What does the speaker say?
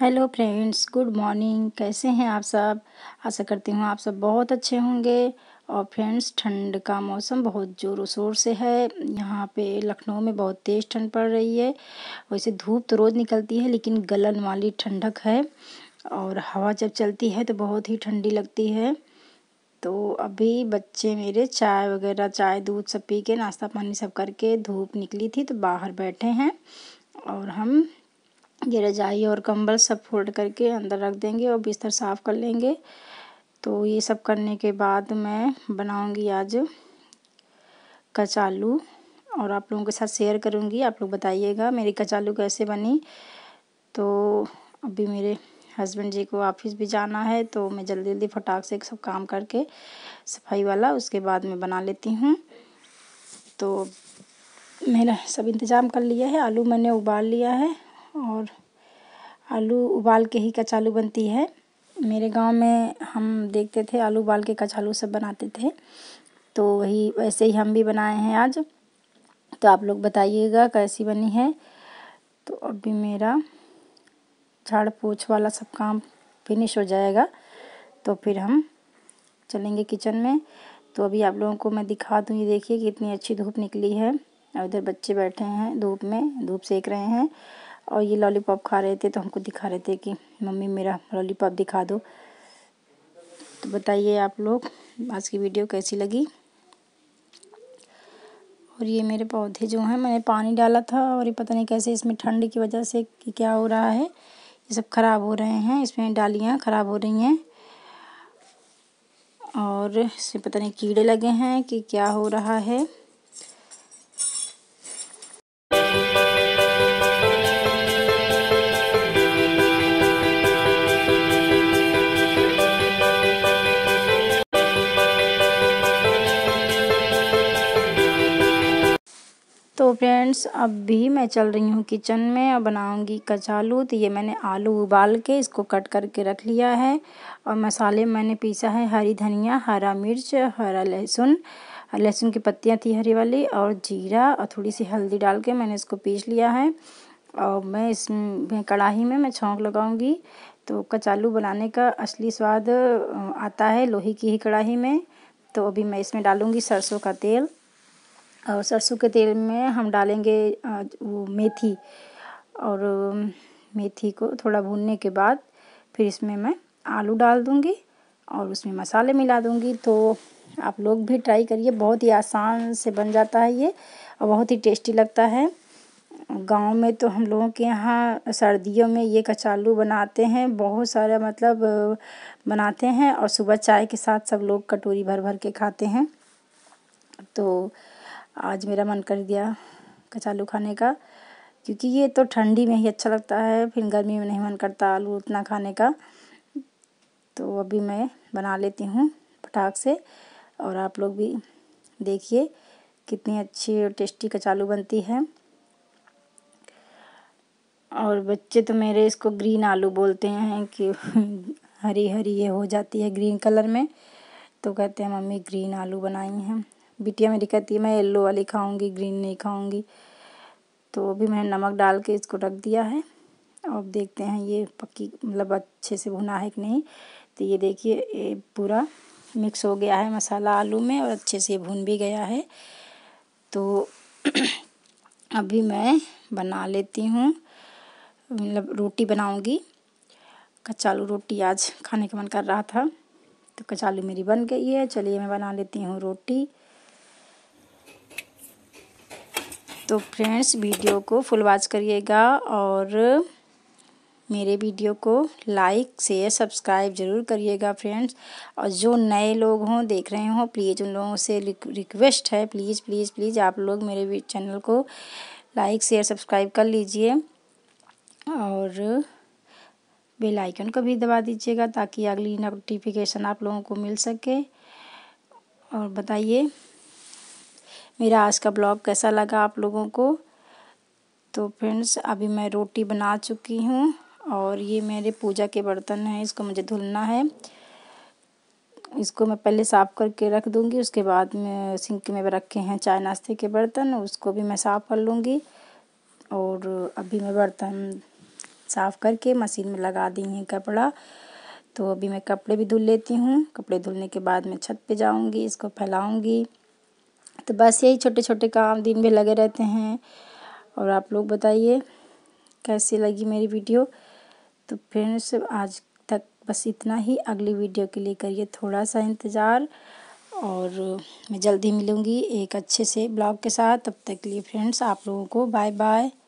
hello friends good morning कैसे हैं आप सब आशा करती हूँ आप सब बहुत अच्छे होंगे और फ्रेंड्स ठंड का मौसम बहुत ज़ोर शोर से है यहाँ पे लखनऊ में बहुत तेज़ ठंड पड़ रही है वैसे धूप तो रोज़ निकलती है लेकिन गलन वाली ठंडक है और हवा जब चलती है तो बहुत ही ठंडी लगती है तो अभी बच्चे मेरे चाय वगैरह चाय दूध सब पी के नाश्ता पानी सब करके धूप निकली थी तो बाहर बैठे हैं और हम ये रजाई और कंबल सब फोल्ड करके अंदर रख देंगे और बिस्तर साफ़ कर लेंगे तो ये सब करने के बाद मैं बनाऊंगी आज कचालू और आप लोगों के साथ शेयर करूंगी आप लोग बताइएगा मेरी कचालू कैसे बनी तो अभी मेरे हस्बैंड जी को ऑफिस भी जाना है तो मैं जल्दी जल्दी फटाक से सब काम करके सफाई वाला उसके बाद मैं बना लेती हूँ तो मैंने सब इंतज़ाम कर लिया है आलू मैंने उबाल लिया है और आलू उबाल के ही कचालू बनती है मेरे गांव में हम देखते थे आलू उबाल के कचालू सब बनाते थे तो वही वैसे ही हम भी बनाए हैं आज तो आप लोग बताइएगा कैसी बनी है तो अभी मेरा झाड़ पोछ वाला सब काम फिनिश हो जाएगा तो फिर हम चलेंगे किचन में तो अभी आप लोगों को मैं दिखा दूँ ये देखिए कितनी अच्छी धूप निकली है और इधर बच्चे बैठे हैं धूप में धूप सेक रहे हैं और ये लॉलीपॉप खा रहे थे तो हमको दिखा रहे थे कि मम्मी मेरा लॉलीपॉप दिखा दो तो बताइए आप लोग आज की वीडियो कैसी लगी और ये मेरे पौधे जो हैं मैंने पानी डाला था और ये पता नहीं कैसे इसमें ठंड की वजह से कि क्या हो रहा है ये सब ख़राब हो रहे हैं इसमें डालियाँ ख़राब हो रही हैं और इसमें पता नहीं कीड़े लगे हैं कि क्या हो रहा है फ्रेंड्स अब भी मैं चल रही हूँ किचन में और बनाऊँगी कचालू तो ये मैंने आलू उबाल के इसको कट करके रख लिया है और मसाले मैंने पीसा है हरी धनिया हरा मिर्च हरा लहसुन लहसुन की पत्तियाँ थी हरी वाली और जीरा और थोड़ी सी हल्दी डाल के मैंने इसको पीस लिया है और मैं इस कढ़ाही में मैं छोंक लगाऊँगी तो कचालू बनाने का असली स्वाद आता है लोहे की ही कढ़ाही में तो अभी मैं इसमें डालूँगी सरसों का तेल और सरसों के तेल में हम डालेंगे वो मेथी और मेथी को थोड़ा भूनने के बाद फिर इसमें मैं आलू डाल दूँगी और उसमें मसाले मिला दूँगी तो आप लोग भी ट्राई करिए बहुत ही आसान से बन जाता है ये और बहुत ही टेस्टी लगता है गांव में तो हम लोगों के यहाँ सर्दियों में ये कचालू बनाते हैं बहुत सारा मतलब बनाते हैं और सुबह चाय के साथ सब लोग कटोरी भर भर के खाते हैं तो आज मेरा मन कर दिया कचालू खाने का क्योंकि ये तो ठंडी में ही अच्छा लगता है फिर गर्मी में नहीं मन करता आलू उतना खाने का तो अभी मैं बना लेती हूँ पटाख से और आप लोग भी देखिए कितनी अच्छी और टेस्टी कचालू बनती है और बच्चे तो मेरे इसको ग्रीन आलू बोलते हैं कि हरी हरी ये हो जाती है ग्रीन कलर में तो कहते हैं मम्मी ग्रीन आलू बनाई हैं बिटिया मेरी कहती है मैं येल्लो वाली खाऊंगी ग्रीन नहीं खाऊंगी तो अभी मैंने नमक डाल के इसको रख दिया है अब देखते हैं ये पक्की मतलब अच्छे से भुना है कि नहीं तो ये देखिए ये पूरा मिक्स हो गया है मसाला आलू में और अच्छे से भून भी गया है तो अभी मैं बना लेती हूँ मतलब रोटी बनाऊँगी कचालू रोटी आज खाने का मन कर रहा था तो कचालू मेरी बन गई है चलिए मैं बना लेती हूँ रोटी तो फ्रेंड्स वीडियो को फुल वॉच करिएगा और मेरे वीडियो को लाइक शेयर सब्सक्राइब ज़रूर करिएगा फ्रेंड्स और जो नए लोग हों देख रहे हों प्लीज़ उन लोगों से रिक्वेस्ट है प्लीज़ प्लीज़ प्लीज़ आप लोग मेरे चैनल को लाइक शेयर सब्सक्राइब कर लीजिए और बेल आइकन को भी दबा दीजिएगा ताकि अगली नोटिफिकेशन आप लोगों को मिल सके और बताइए मेरा आज का ब्लॉग कैसा लगा आप लोगों को तो फ्रेंड्स अभी मैं रोटी बना चुकी हूँ और ये मेरे पूजा के बर्तन हैं इसको मुझे धुलना है इसको मैं पहले साफ़ करके रख दूँगी उसके बाद में सिंक में रखे हैं चाय नाश्ते के बर्तन उसको भी मैं साफ़ कर लूँगी और अभी मैं बर्तन साफ़ करके मशीन में लगा दी हैं कपड़ा तो अभी मैं कपड़े भी धुल लेती हूँ कपड़े धुलने के बाद मैं छत पे जाऊँगी इसको फैलाऊँगी तो बस यही छोटे छोटे काम दिन में लगे रहते हैं और आप लोग बताइए कैसी लगी मेरी वीडियो तो फ्रेंड्स आज तक बस इतना ही अगली वीडियो के लिए करिए थोड़ा सा इंतज़ार और मैं जल्दी मिलूँगी एक अच्छे से ब्लॉग के साथ तब तक के लिए फ्रेंड्स आप लोगों को बाय बाय